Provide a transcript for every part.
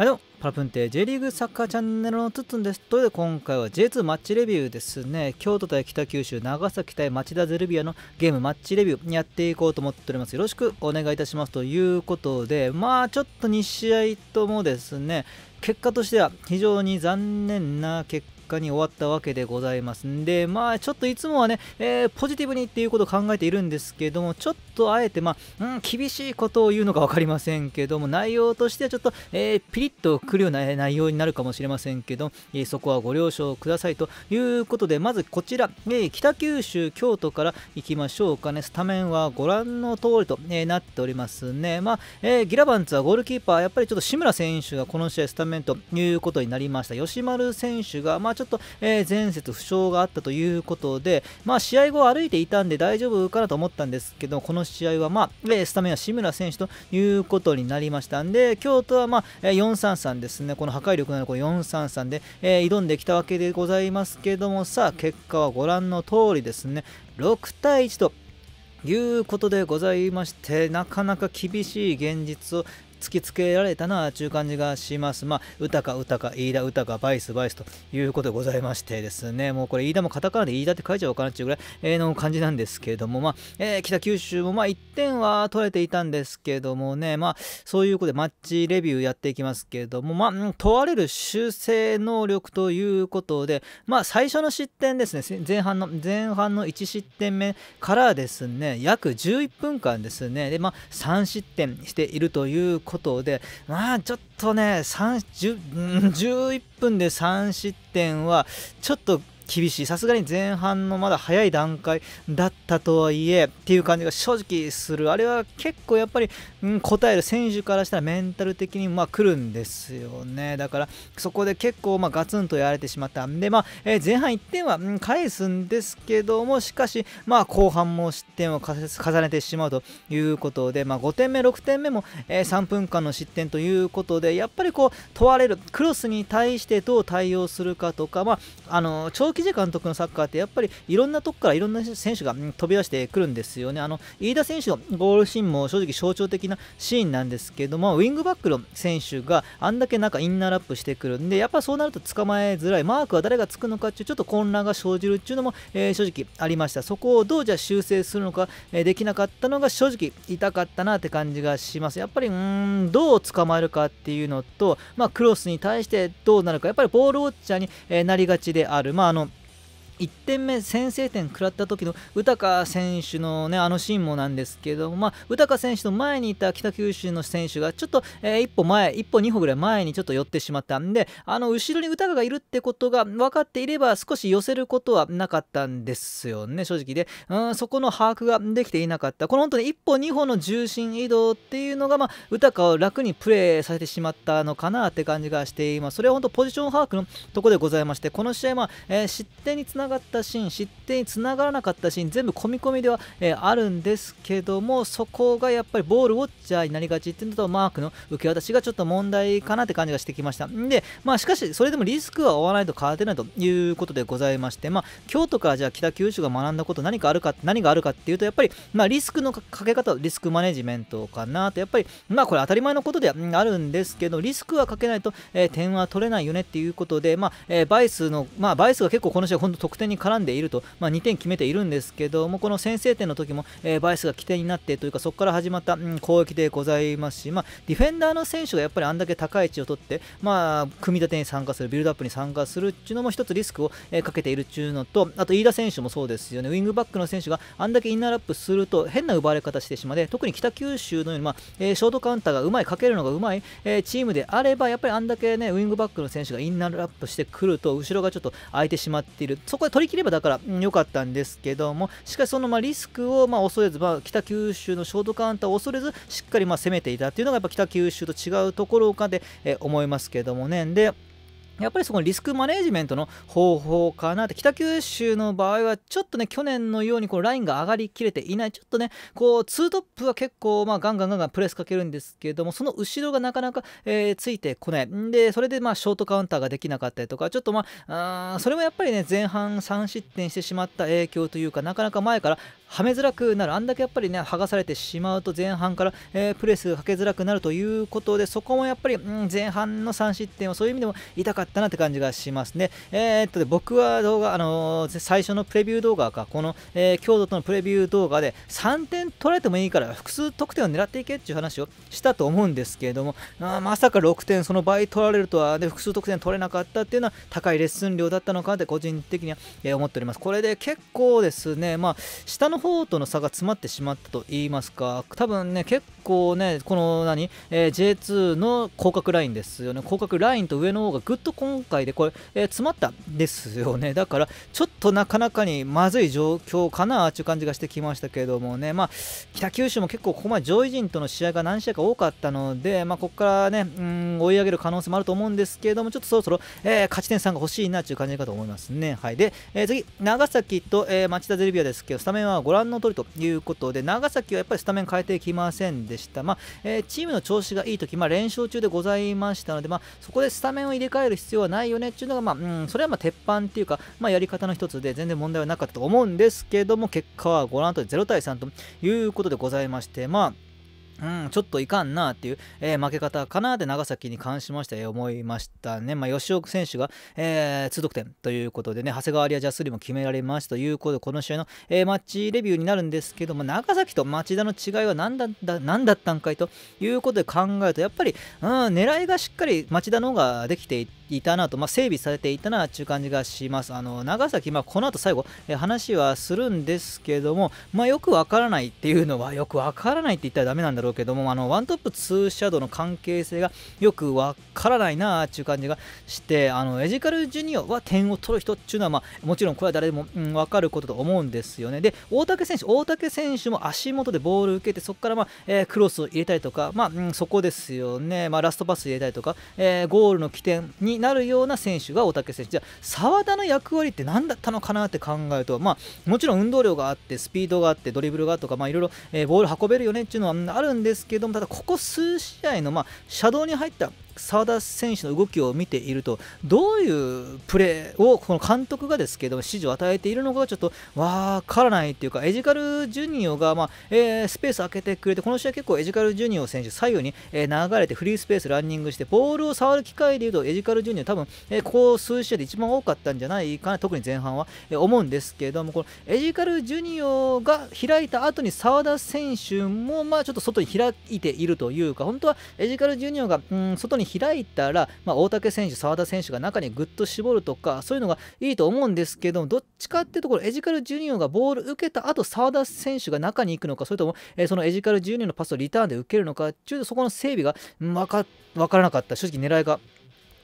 はいどうも、パラプンテ J リーグサッカーチャンネルのつつんです。ということで今回は J2 マッチレビューですね。京都対北九州、長崎対町田ゼルビアのゲームマッチレビューやっていこうと思っております。よろしくお願いいたしますということで、まあちょっと2試合ともですね、結果としては非常に残念な結果に終わったわけでございますんで、まあちょっといつもはね、えー、ポジティブにっていうことを考えているんですけども、ちょっとあえて、まあ、うん、厳しいことを言うのか分かりませんけども、内容としてはちょっと、えー、ピリッとくるような内容になるかもしれませんけど、えー、そこはご了承くださいということで、まずこちら、えー、北九州、京都からいきましょうかね、スタメンはご覧の通りと、えー、なっておりますね。まあ、えー、ギラバンツはゴールキーパー、やっぱりちょっと志村選手がこの試合スタメンということになりました。吉丸選手が、まあちょっと、えー、前節負傷があったということで、まあ、試合後歩いていたんで大丈夫かなと思ったんですけど、この試合は、まあ、スタメンは志村選手ということになりましたんで、京都は、まあ、433ですね、この破壊力のあるこの433で、えー、挑んできたわけでございますけども、さあ、結果はご覧の通りですね、6対1と。いうことでございましてなかなか厳しい現実を、突きつけられたなあという感じがします。まあ、歌か歌か、飯田歌か、バイスバイスということでございましてですね、もうこれ飯田もカタカナで飯田って書いちゃおうかなっていうぐらい、の感じなんですけれども、まあ、えー、北九州もまあ1点は取れていたんですけどもね、まあ、そういうことでマッチレビューやっていきますけれども、まあ、問われる修正能力ということで、まあ、最初の失点ですね、前半の、前半の1失点目からですね、約11分間ですね、で、まあ、3失点しているということで、まあちょっとね、3 0 11分で3失点は、ちょっと厳しいさすがに前半のまだ早い段階だったとはいえっていう感じが正直するあれは結構やっぱり、うん、答える選手からしたらメンタル的にまあ来るんですよねだからそこで結構まあガツンとやられてしまったんで、まあえー、前半1点は、うん、返すんですけどもしかし、まあ、後半も失点を重ねてしまうということで、まあ、5点目6点目も、えー、3分間の失点ということでやっぱりこう問われるクロスに対してどう対応するかとか、まあ、あの長期木地監督のサッカーってやっぱりいろんなとこからいろんな選手が飛び出してくるんですよね。あの飯田選手のゴールシーンも正直象徴的なシーンなんですけどもウィングバックの選手があんだけなんかインナーラップしてくるんでやっぱそうなると捕まえづらいマークは誰がつくのかっていうちょっと混乱が生じるっていうのも、えー、正直ありましたそこをどうじゃ修正するのか、えー、できなかったのが正直痛かったなって感じがしますやっぱりうんどう捕まえるかっていうのと、まあ、クロスに対してどうなるかやっぱりボールウォッチャーになりがちであるまああの1点目、先制点食らった時の宇高選手の、ね、あのシーンもなんですけど、まあ、宇高選手の前にいた北九州の選手がちょっと、えー、一歩前、一歩2歩ぐらい前にちょっと寄ってしまったんで、あの後ろに宇高がいるってことが分かっていれば、少し寄せることはなかったんですよね、正直で、うんそこの把握ができていなかった、この本当に一歩、2歩の重心移動っていうのが、まあ、宇高を楽にプレーさせてしまったのかなって感じがしています。それは本当ポジション把握のところでございまして、この試合、まあえー、失点につながったシーン失点につながらなかったシーン全部込み込みでは、えー、あるんですけどもそこがやっぱりボールウォッチャーになりがちっていうのとマークの受け渡しがちょっと問題かなって感じがしてきましたで、まあ、しかしそれでもリスクは負わないと変わってないということでございまして、まあ、今日とかじゃあ北九州が学んだこと何かあるか何があるかっていうとやっぱり、まあ、リスクのかけ方リスクマネジメントかなとやっぱり、まあ、これ当たり前のことであるんですけどリスクはかけないと、えー、点は取れないよねっていうことで、まあえー、バイスの、まあ、バイスが結構この試合本当得点点に絡んでいると、まあ、2点決めているんですけどもこの先制点の時も、えー、バイスが起点になってというかそこから始まった、うん、攻撃でございますし、まあ、ディフェンダーの選手がやっぱりあんだけ高い位置を取って、まあ、組み立てに参加するビルドアップに参加するっていうのも1つリスクを、えかけているっていうのとあと飯田選手もそうですよねウイングバックの選手があんだけインナーラップすると変な奪われ方してしまって特に北九州のように、まあえー、ショートカウンターがうまいかけるのがうまい、えー、チームであればやっぱりあんだけ、ね、ウイングバックの選手がインナーラップしてくると後ろがちょっと空いてしまっているそこ取り切ればだから良かったんですけども、しかしそのまリスクをま恐れず、まあ、北九州のショートカウンターを恐れず、しっかりま攻めていたというのがやっぱ北九州と違うところかで、え思いますけどもね。でやっぱりそのリスクマネジメントの方法かなって、北九州の場合はちょっとね、去年のようにこうラインが上がりきれていない、ちょっとね、こう、ツートップは結構、まあ、ガンガンガンガンプレスかけるんですけども、その後ろがなかなか、えー、ついてこない。んで、それでまあ、ショートカウンターができなかったりとか、ちょっとまあ、あそれもやっぱりね、前半3失点してしまった影響というかなかなか前からはめづらくなるあんだけやっぱりね剥がされてしまうと前半から、えー、プレスかけづらくなるということでそこもやっぱり、うん、前半の3失点はそういう意味でも痛かったなって感じがしますね。えー、っと僕は動画、あのー、最初のプレビュー動画かこの、え強度とのプレビュー動画で3点取られてもいいから複数得点を狙っていけっていう話をしたと思うんですけれどもあまさか6点その倍取られるとは、ね、複数得点取れなかったっていうのは高いレッスン量だったのかなって個人的には、え思っております。これで結構ですね、まあ、下の方との差が詰まってしまったと言いますか多分ね結構ねこの何、えー、J2 の広角ラインですよね広角ラインと上の方がぐっと今回でこれ、えー、詰まったんですよねだからちょっとなかなかにまずい状況かなという感じがしてきましたけどもねまあ北九州も結構ここまで上位陣との試合が何試合か多かったのでまあここからねうん追い上げる可能性もあると思うんですけどもちょっとそろそろ、えー、勝ち点3が欲しいなという感じかと思いますねはいで、えー、次長崎と、え町田ゼルビアですけどスタメンはご覧の通りということで、長崎はやっぱりスタメン変えてきませんでした。まあ、えー、チームの調子がいいとき、まあ、連勝中でございましたので、まあ、そこでスタメンを入れ替える必要はないよねっていうのが、まあ、うん、それはま鉄板っていうか、まあ、やり方の一つで全然問題はなかったと思うんですけども、結果はご覧の通り0対3ということでございまして、まあ、うん、ちょっといかんなっていう、えー、負け方かなって長崎に関しまして思いましたね。まあ、吉岡選手が、えー、通得点ということでね、長谷川リアジャスリも決められましたということで、この試合の、えー、マッチレビューになるんですけども、長崎と町田の違いは何だだ何だったんかいということで考えると、やっぱり、うん、狙いがしっかり町田の方ができていたなと、まあ、整備されていたなという感じがします。あの長崎、まあ、この後最後、え話はするんですけども、まあ、よくわからないっていうのは、よくわからないって言ったらだめなんだろうろうけどもあのントップツーシャドウの関係性がよくわからないなーっていう感じがしてあのエジカルジュニアは点を取る人っていうのは、まあ、もちろんこれは誰でも、うん、分かることと思うんですよねで大竹選手大竹選手も足元でボール受けてそこから、まあえー、クロスを入れたりとか、まあ、うん、そこですよね、まあ、ラストパス入れたりとか、えー、ゴールの起点になるような選手が大竹選手じゃあ澤田の役割って何だったのかなって考えると、まあ、もちろん運動量があってスピードがあってドリブルがとか、まあ、いろいろ、えー、ボール運べるよねっていうのはあるんですけどもただここ数試合の、まあ、シャドウに入った澤田選手の動きを見ているとどういうプレーをこの監督がですけども指示を与えているのかちょっとわからないというかエジカルジュニオが、まあ、えー、スペース空けてくれてこの試合結構エジカルジュニオ選手左右に、えー、流れてフリースペースランニングしてボールを触る機会でいうとエジカルジュニオ多分、えー、ここ数試合で一番多かったんじゃないかな特に前半は、え思うんですけれどもこのエジカルジュニオが開いた後に澤田選手も、まあ、ちょっと外に開いているというか本当はエジカルジュニオが、うん、外に開いたら、まあ、大竹選手、澤田選手が中にぐっと絞るとか、そういうのがいいと思うんですけどどっちかっていうところ、エジカルジュニオがボール受けた後、澤田選手が中に行くのか、それとも、えー、そのエジカルジュニオのパスをリターンで受けるのか、ちょっとそこの整備が分か分からなかった、正直狙いが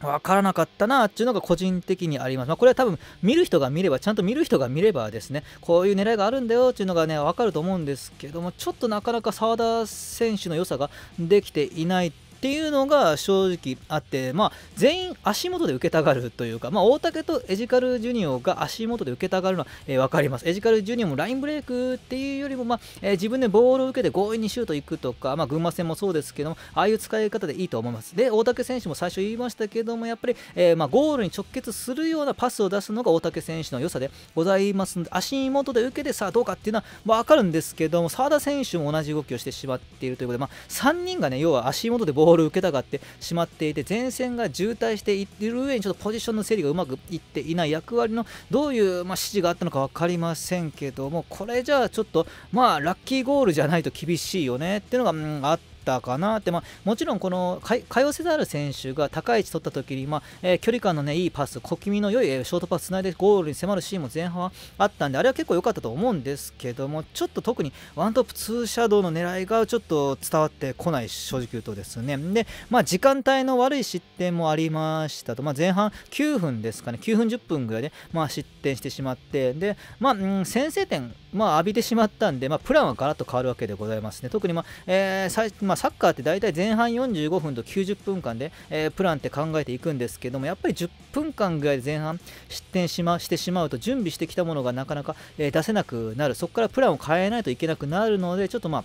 分からなかったなっていうのが個人的にあります。まあ、これは多分見る人が見れば、ちゃんと見る人が見ればですね、こういう狙いがあるんだよっていうのがね、分かると思うんですけども、ちょっとなかなか澤田選手の良さができていないっていうのが正直あって、まあ、全員足元で受けたがるというか、まあ、大竹とエジカルジュニオが足元で受けたがるのは、えー、分かります。エジカルジュニオもラインブレイクっていうよりも、まあえー、自分でボールを受けて強引にシュート行くとか、まあ、群馬戦もそうですけども、ああいう使い方でいいと思います。で、大竹選手も最初言いましたけども、やっぱり、えー、まあ、ゴールに直結するようなパスを出すのが大竹選手の良さでございますので、足元で受けてさあどうかっていうのは分かるんですけども、澤田選手も同じ動きをしてしまっているということで、まあ、3人がね、要は足元でボールール受けたがってしまっていて前線が渋滞している上にちょっとポジションの整理がうまくいっていない役割のどういう、ま指示があったのか分かりませんけどもこれじゃあちょっとまあラッキーゴールじゃないと厳しいよねっていうのが、うん、あって。ったかなって、まあ、もちろんこの通せざる選手が高い位置取った時に、まあ、えー、距離感の、ね、いいパス小気味の良いショートパスつないでゴールに迫るシーンも前半はあったんであれは結構良かったと思うんですけどもちょっと特にワントップツーシャドウの狙いがちょっと伝わってこない正直言うとですねで、まあ、時間帯の悪い失点もありましたと、まあ、前半9分ですかね9分10分ぐらいで、まあ、失点してしまってで、まあ、うん、先制点まあ、浴びてしまったんで、まあ、プランはガラッと変わるわけでございますね。特に、まあ、えー、まあ、サッカーって大体前半45分と90分間で、えー、プランって考えていくんですけども、やっぱり10分間ぐらいで前半失点し,、ま、してしまうと、準備してきたものがなかなか、えー、出せなくなる、そこからプランを変えないといけなくなるので、ちょっとまあ、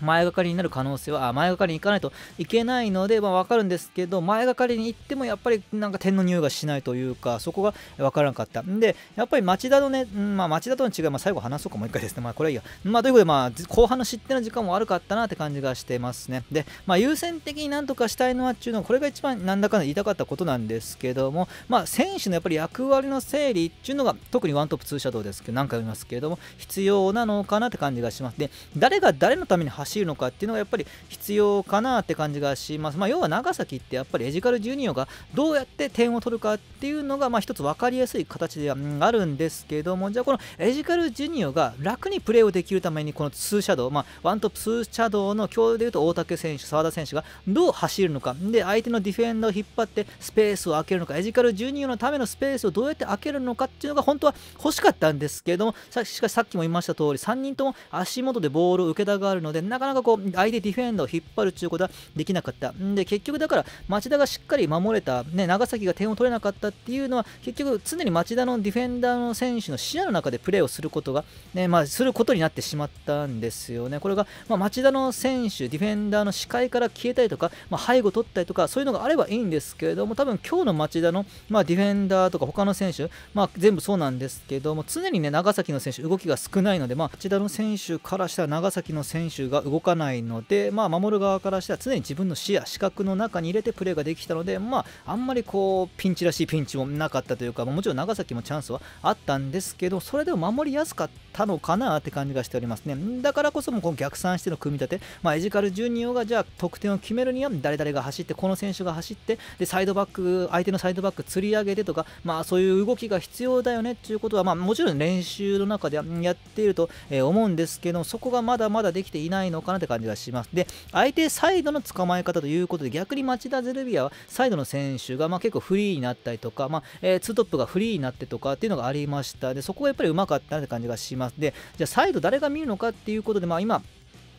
前がかりになる可能性は前がかりに行かないといけないので、まあ、分かるんですけど前がかりに行ってもやっぱりなんか点の匂いがしないというかそこが分からなかったんでやっぱり町田のね、まあ、町田との違い、まあ、最後話そうかもう一回ですね、まあ、これはいいや、まあ、ということで、まあ、後半の失点の時間も悪かったなって感じがしてますねで、まあ、優先的になんとかしたいのはっていうのはこれが一番なんだかんだ言いたかったことなんですけども、まあ、選手のやっぱり役割の整理っていうのが特にワントップツーシャドウですけど何回も言いますけれども必要なのかなって感じがしますで誰が誰のために走るのかっていうのがやっぱり必要かなって感じがします。まあ、要は長崎ってやっぱりエジカルジュニアがどうやって点を取るかっていうのが、ま一つ分かりやすい形ではあるんですけども、じゃあこのエジカルジュニアが楽にプレーをできるために、このツーシャドウ、まあ、ワントップ2シャドウの今日でいうと大竹選手、澤田選手がどう走るのか、で、相手のディフェンダーを引っ張ってスペースを空けるのか、エジカルジュニアのためのスペースをどうやって空けるのかっていうのが本当は欲しかったんですけども、しかしさっきも言いました通り、3人とも足元でボールを受けたがるので、なかなかこう相手ディフェンダーを引っ張るということはできなかった。んで結局だから町田がしっかり守れた、ね、長崎が点を取れなかったっていうのは結局常に町田のディフェンダーの選手の視野の中でプレーをすることが、ねまあ、することになってしまったんですよね。これが、まあ、町田の選手、ディフェンダーの視界から消えたりとか、まあ、背後取ったりとかそういうのがあればいいんですけれども多分今日の町田の、まあ、ディフェンダーとか他の選手、まあ、全部そうなんですけども常にね長崎の選手動きが少ないので、まあ、町田の選手からしたら長崎の選手が動かないので、まあ、守る側からしたら常に自分の視野、視覚の中に入れてプレーができたので、まあ、あんまりこうピンチらしいピンチもなかったというか、もちろん長崎もチャンスはあったんですけど、それでも守りやすかったのかなって感じがしておりますね。だからこそもこの逆算しての組み立て、まあ、エジカル・ジュニオがじゃあ得点を決めるには誰々が走って、この選手が走って、でサイドバック、相手のサイドバック釣り上げてとか、まあ、そういう動きが必要だよねっていうことは、まあ、もちろん練習の中でやっていると思うんですけど、そこがまだまだできていないののかなって感じがします。で、相手サイドの捕まえ方ということで、逆に町田ゼルビアはサイドの選手がまあ結構フリーになったりとか、まあ、え2トップがフリーになってとかっていうのがありました。で、そこがやっぱりうまかったなって感じがします。で、じゃあサイド誰が見るのかっていうことで、まあ、今、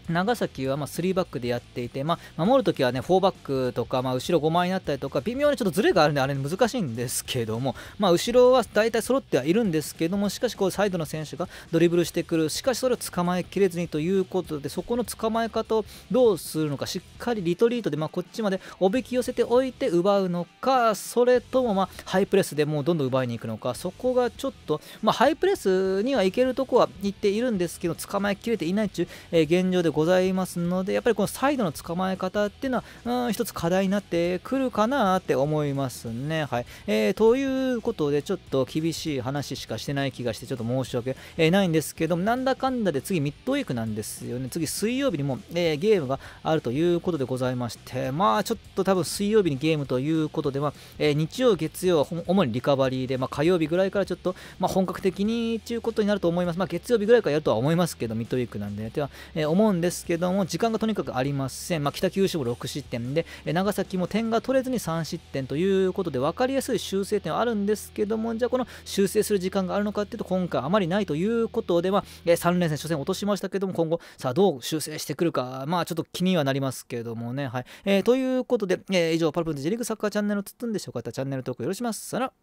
長崎はま3バックでやっていて、まあ、守るときは、ね、4バックとか、まあ、後ろ5枚になったりとか微妙にちょっとずれがあるんであれ難しいんですけども、まあ、後ろは大体揃ってはいるんですけどもしかしこうサイドの選手がドリブルしてくるしかしそれを捕まえきれずにということでそこの捕まえ方をどうするのかしっかりリトリートで、まこっちまでおびき寄せておいて奪うのかそれともまハイプレスでもうどんどん奪いに行くのかそこがちょっと、まハイプレスにはいけるとこは行っているんですけど捕まえきれていないという、え現状でございますのでやっぱりこのサイドの捕まえ方っていうのは、うん、一つ課題になってくるかなって思いますね。はいえー、ということでちょっと厳しい話しかしてない気がしてちょっと申し訳、えないんですけどなんだかんだで次ミッドウィークなんですよね次水曜日にも、えー、ゲームがあるということでございましてまあちょっと多分水曜日にゲームということで、は、え日曜月曜は主にリカバリーで、まあ、火曜日ぐらいからちょっと、まあ、本格的にということになると思います、まあ、月曜日ぐらいからやるとは思いますけどミッドウィークなんで、では、え思うんでですけども、時間がとにかくありません。まあ、北九州も6失点で、長崎も点が取れずに3失点ということで、分かりやすい修正点はあるんですけども、じゃあこの修正する時間があるのかっていうと、今回あまりないということで、まあ、3連戦初戦落としましたけども、今後、さあどう修正してくるか、まあちょっと気にはなりますけどもね。はい。えー、ということで、えー、以上、パルプンズ J リーグサッカーチャンネルつつんでしょうか。チャンネル登録よろしくお願いします。さら。